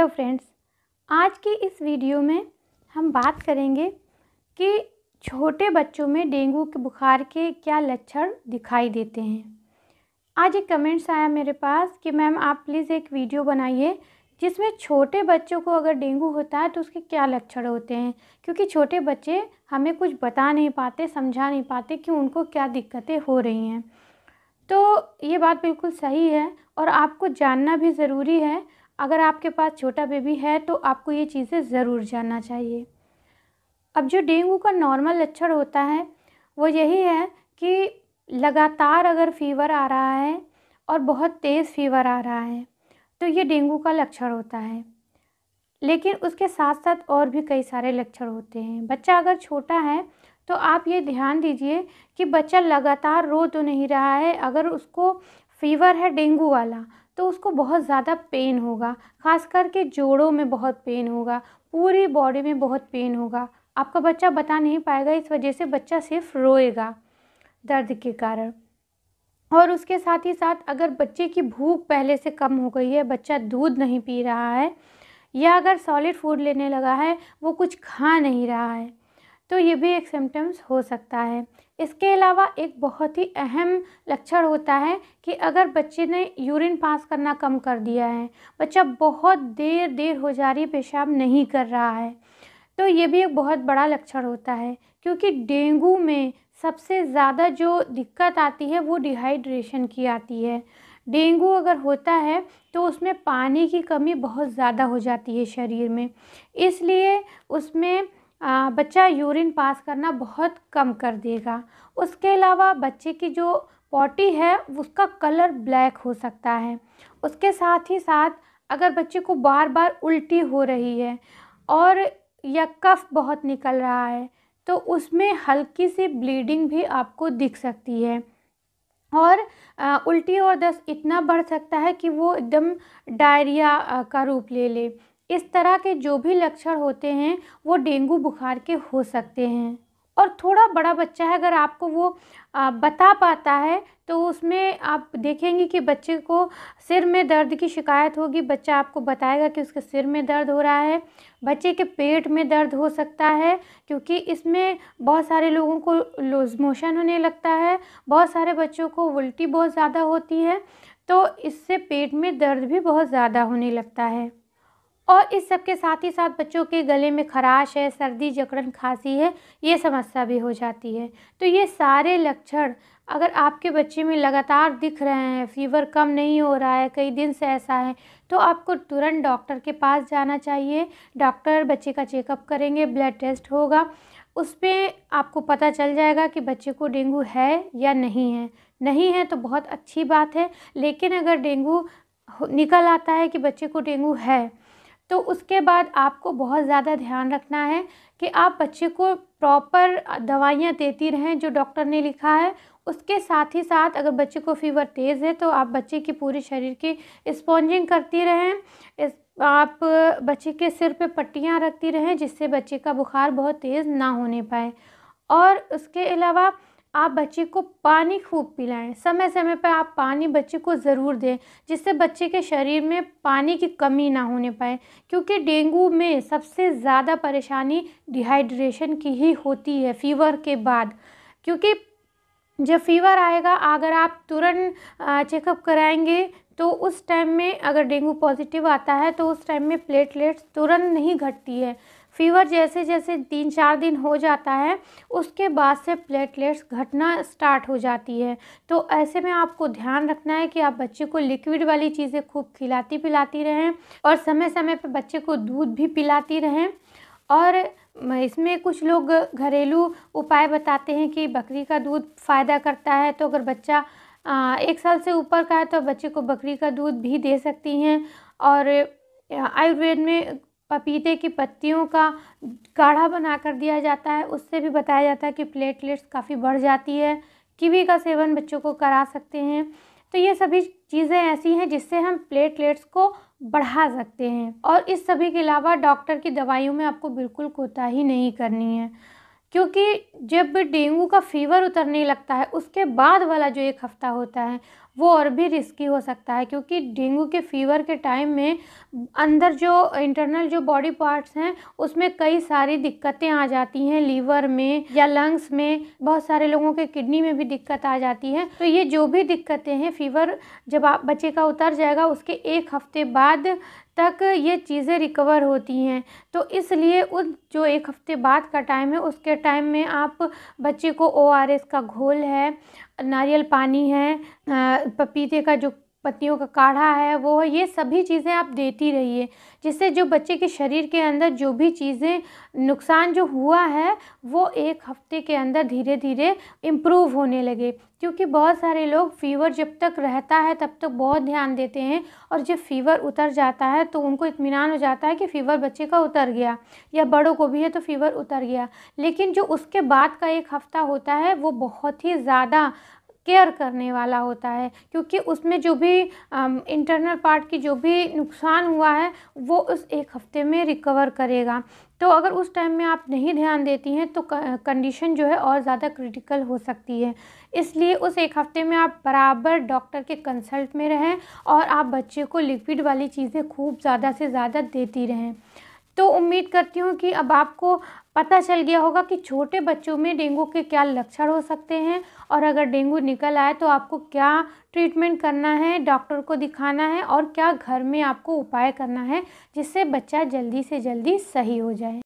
hello friends आज की इस वीडियो में हम बात करेंगे कि छोटे बच्चों में डेंगू के बुखार के क्या लक्षण दिखाई देते हैं आज एक कमेंट्स आया मेरे पास कि मैम आप प्लीज़ एक वीडियो बनाइए जिसमें छोटे बच्चों को अगर डेंगू होता है तो उसके क्या लक्षण होते हैं क्योंकि छोटे बच्चे हमें कुछ बता नहीं पाते समझा नहीं पाते कि उनको क्या दिक्कतें हो रही हैं तो ये बात बिल्कुल सही है और आपको जानना भी ज़रूरी है अगर आपके पास छोटा बेबी है तो आपको ये चीज़ें ज़रूर जानना चाहिए अब जो डेंगू का नॉर्मल लक्षण होता है वो यही है कि लगातार अगर फीवर आ रहा है और बहुत तेज़ फीवर आ रहा है तो ये डेंगू का लक्षण होता है लेकिन उसके साथ साथ और भी कई सारे लक्षण होते हैं बच्चा अगर छोटा है तो आप ये ध्यान दीजिए कि बच्चा लगातार रो तो नहीं रहा है अगर उसको फीवर है डेंगू वाला तो उसको बहुत ज़्यादा पेन होगा ख़ास करके जोड़ों में बहुत पेन होगा पूरी बॉडी में बहुत पेन होगा आपका बच्चा बता नहीं पाएगा इस वजह से बच्चा सिर्फ रोएगा दर्द के कारण और उसके साथ ही साथ अगर बच्चे की भूख पहले से कम हो गई है बच्चा दूध नहीं पी रहा है या अगर सॉलिड फूड लेने लगा है वो कुछ खा नहीं रहा है तो ये भी एक सिम्टम्स हो सकता है इसके अलावा एक बहुत ही अहम लक्षण होता है कि अगर बच्चे ने यूरिन पास करना कम कर दिया है बच्चा बहुत देर देर हो जा रही पेशाब नहीं कर रहा है तो ये भी एक बहुत बड़ा लक्षण होता है क्योंकि डेंगू में सबसे ज़्यादा जो दिक्कत आती है वो डिहाइड्रेशन की आती है डेंगू अगर होता है तो उसमें पानी की कमी बहुत ज़्यादा हो जाती है शरीर में इसलिए उसमें बच्चा यूरिन पास करना बहुत कम कर देगा उसके अलावा बच्चे की जो पॉटी है उसका कलर ब्लैक हो सकता है उसके साथ ही साथ अगर बच्चे को बार बार उल्टी हो रही है और या कफ बहुत निकल रहा है तो उसमें हल्की सी ब्लीडिंग भी आपको दिख सकती है और आ, उल्टी और दस्त इतना बढ़ सकता है कि वो एकदम डायरिया का रूप ले ले इस तरह के जो भी लक्षण होते हैं वो डेंगू बुखार के हो सकते हैं और थोड़ा बड़ा बच्चा है अगर आपको वो बता पाता है तो उसमें आप देखेंगे कि बच्चे को सिर में दर्द की शिकायत होगी बच्चा आपको बताएगा कि उसके सिर में दर्द हो रहा है बच्चे के पेट में दर्द हो सकता है क्योंकि इसमें बहुत सारे लोगों को लूज मोशन होने लगता है बहुत सारे बच्चों को उल्टी बहुत ज़्यादा होती है तो इससे पेट में दर्द भी बहुत ज़्यादा होने लगता है और इस सब के साथ ही साथ बच्चों के गले में खराश है सर्दी जकड़न खांसी है ये समस्या भी हो जाती है तो ये सारे लक्षण अगर आपके बच्चे में लगातार दिख रहे हैं फीवर कम नहीं हो रहा है कई दिन से ऐसा है तो आपको तुरंत डॉक्टर के पास जाना चाहिए डॉक्टर बच्चे का चेकअप करेंगे ब्लड टेस्ट होगा उस पर आपको पता चल जाएगा कि बच्चे को डेंगू है या नहीं है नहीं है तो बहुत अच्छी बात है लेकिन अगर डेंगू निकल आता है कि बच्चे को डेंगू है तो उसके बाद आपको बहुत ज़्यादा ध्यान रखना है कि आप बच्चे को प्रॉपर दवाइयाँ देती रहें जो डॉक्टर ने लिखा है उसके साथ ही साथ अगर बच्चे को फीवर तेज़ है तो आप बच्चे की पूरे शरीर की स्पॉन्जिंग करती रहें इस आप बच्चे के सिर पे पट्टियाँ रखती रहें जिससे बच्चे का बुखार बहुत तेज़ ना होने पाए और उसके अलावा आप बच्चे को पानी खूब पिलाएं समय समय पर आप पानी बच्चे को ज़रूर दें जिससे बच्चे के शरीर में पानी की कमी ना होने पाए क्योंकि डेंगू में सबसे ज़्यादा परेशानी डिहाइड्रेशन की ही होती है फीवर के बाद क्योंकि जब फीवर आएगा अगर आप तुरंत चेकअप कराएंगे तो उस टाइम में अगर डेंगू पॉजिटिव आता है तो उस टाइम में प्लेटलेट्स तुरंत नहीं घटती है फीवर जैसे जैसे तीन चार दिन हो जाता है उसके बाद से प्लेटलेट्स घटना स्टार्ट हो जाती है तो ऐसे में आपको ध्यान रखना है कि आप बच्चे को लिक्विड वाली चीज़ें खूब खिलाती पिलाती रहें और समय समय पर बच्चे को दूध भी पिलाती रहें और इसमें कुछ लोग घरेलू उपाय बताते हैं कि बकरी का दूध फ़ायदा करता है तो अगर बच्चा एक साल से ऊपर का है तो बच्चे को बकरी का दूध भी दे सकती हैं और आयुर्वेद में पपीते की पत्तियों का काढ़ा कर दिया जाता है उससे भी बताया जाता है कि प्लेटलेट्स काफ़ी बढ़ जाती है कीवी का सेवन बच्चों को करा सकते हैं तो ये सभी चीज़ें ऐसी हैं जिससे हम प्लेटलेट्स को बढ़ा सकते हैं और इस सभी के अलावा डॉक्टर की दवाइयों में आपको बिल्कुल कोताही नहीं करनी है क्योंकि जब डेंगू का फीवर उतरने लगता है उसके बाद वाला जो एक हफ़्ता होता है वो और भी रिस्की हो सकता है क्योंकि डेंगू के फीवर के टाइम में अंदर जो इंटरनल जो बॉडी पार्ट्स हैं उसमें कई सारी दिक्कतें आ जाती हैं लीवर में या लंग्स में बहुत सारे लोगों के किडनी में भी दिक्कत आ जाती है तो ये जो भी दिक्कतें हैं फीवर जब आप बच्चे का उतर जाएगा उसके एक हफ्ते बाद तक ये चीज़ें रिकवर होती हैं तो इसलिए उस जो एक हफ़्ते बाद का टाइम है उसके टाइम में आप बच्चे को ओ आर एस का घोल है नारियल पानी है पपीते का जो पत्तियों का काढ़ा है वो है ये सभी चीज़ें आप देती रहिए जिससे जो बच्चे के शरीर के अंदर जो भी चीज़ें नुकसान जो हुआ है वो एक हफ्ते के अंदर धीरे धीरे इम्प्रूव होने लगे क्योंकि बहुत सारे लोग फीवर जब तक रहता है तब तक बहुत ध्यान देते हैं और जब फीवर उतर जाता है तो उनको इतमान हो जाता है कि फ़ीवर बच्चे का उतर गया या बड़ों को भी है तो फीवर उतर गया लेकिन जो उसके बाद का एक हफ़्ता होता है वो बहुत ही ज़्यादा केयर करने वाला होता है क्योंकि उसमें जो भी इंटरनल पार्ट की जो भी नुकसान हुआ है वो उस एक हफ्ते में रिकवर करेगा तो अगर उस टाइम में आप नहीं ध्यान देती हैं तो कंडीशन जो है और ज़्यादा क्रिटिकल हो सकती है इसलिए उस एक हफ्ते में आप बराबर डॉक्टर के कंसल्ट में रहें और आप बच्चे को लिक्विड वाली चीज़ें खूब ज़्यादा से ज़्यादा देती रहें तो उम्मीद करती हूँ कि अब आपको पता चल गया होगा कि छोटे बच्चों में डेंगू के क्या लक्षण हो सकते हैं और अगर डेंगू निकल आए तो आपको क्या ट्रीटमेंट करना है डॉक्टर को दिखाना है और क्या घर में आपको उपाय करना है जिससे बच्चा जल्दी से जल्दी सही हो जाए